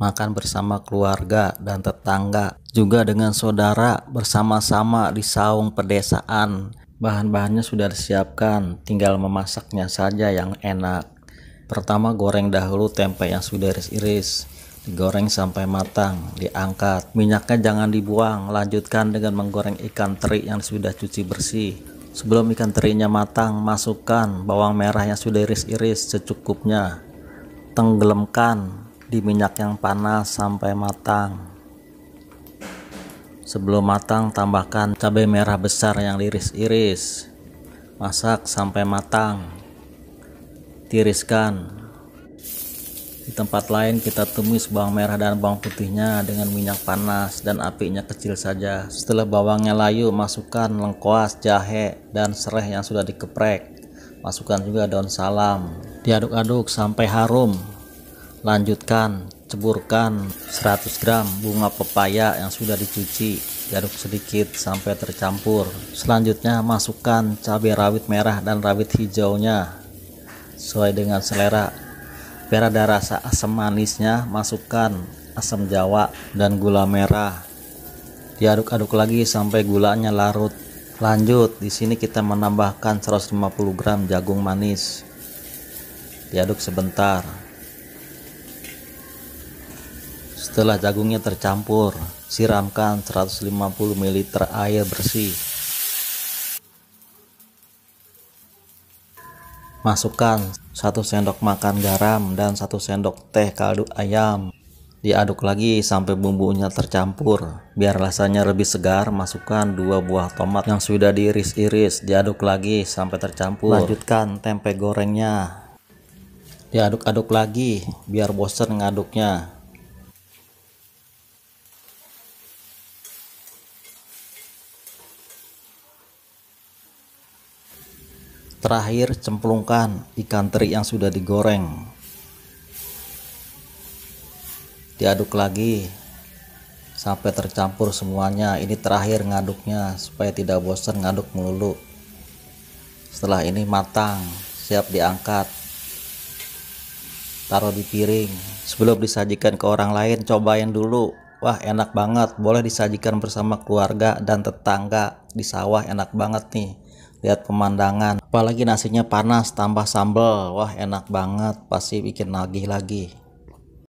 makan bersama keluarga dan tetangga, juga dengan saudara bersama-sama di saung pedesaan. Bahan-bahannya sudah disiapkan, tinggal memasaknya saja yang enak. Pertama goreng dahulu tempe yang sudah iris-iris, digoreng sampai matang, diangkat. Minyaknya jangan dibuang, lanjutkan dengan menggoreng ikan teri yang sudah cuci bersih. Sebelum ikan terinya matang, masukkan bawang merah yang sudah iris-iris secukupnya. Tenggelamkan di minyak yang panas sampai matang. Sebelum matang, tambahkan cabai merah besar yang diris iris Masak sampai matang. Tiriskan. Di tempat lain kita tumis bawang merah dan bawang putihnya dengan minyak panas dan apinya kecil saja. Setelah bawangnya layu, masukkan lengkuas, jahe, dan serai yang sudah dikeprek. Masukkan juga daun salam. Diaduk-aduk sampai harum. Lanjutkan, ceburkan 100 gram bunga pepaya yang sudah dicuci, diaduk sedikit sampai tercampur. Selanjutnya masukkan cabai rawit merah dan rawit hijaunya sesuai dengan selera. Biar ada rasa asam manisnya, masukkan asam jawa dan gula merah. Diaduk-aduk lagi sampai gulanya larut. Lanjut, di sini kita menambahkan 150 gram jagung manis. Diaduk sebentar. Setelah jagungnya tercampur, siramkan 150 ml air bersih. Masukkan 1 sendok makan garam dan 1 sendok teh kaldu ayam. Diaduk lagi sampai bumbunya tercampur. Biar rasanya lebih segar, masukkan 2 buah tomat yang sudah diiris-iris. Diaduk lagi sampai tercampur. Lanjutkan tempe gorengnya. Diaduk-aduk lagi biar bosen ngaduknya. Terakhir, cemplungkan ikan teri yang sudah digoreng. Diaduk lagi sampai tercampur semuanya. Ini terakhir ngaduknya supaya tidak bosan ngaduk melulu. Setelah ini matang, siap diangkat. Taruh di piring. Sebelum disajikan ke orang lain, cobain dulu. Wah, enak banget. Boleh disajikan bersama keluarga dan tetangga di sawah, enak banget nih lihat pemandangan apalagi nasinya panas tambah sambal wah enak banget pasti bikin nagih lagi